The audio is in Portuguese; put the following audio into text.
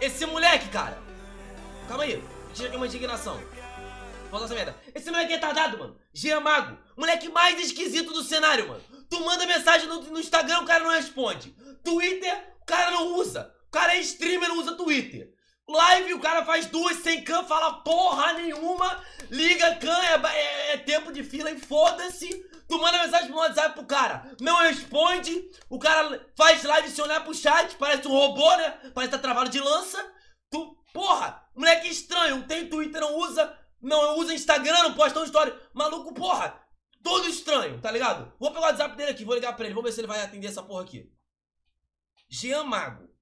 Esse moleque, cara. Calma aí. Tira aqui uma indignação. Volta essa merda. Esse moleque é retardado, mano. Jean Moleque mais esquisito do cenário, mano. Tu manda mensagem no, no Instagram, o cara não responde. Twitter, o cara não usa. O cara é streamer, não usa Twitter. Live, o cara faz duas sem cam, fala porra nenhuma. Liga cam, é, é, é tempo de fila e foda-se. Tu manda mensagem mensagem no WhatsApp pro cara, não responde, o cara faz live sem olhar pro chat, parece um robô, né? Parece tá travado de lança. Tu, porra, moleque estranho, tem Twitter, não usa, não usa Instagram, não posta uma história. Maluco, porra, todo estranho, tá ligado? Vou pegar o WhatsApp dele aqui, vou ligar pra ele, vou ver se ele vai atender essa porra aqui. Jean Mago.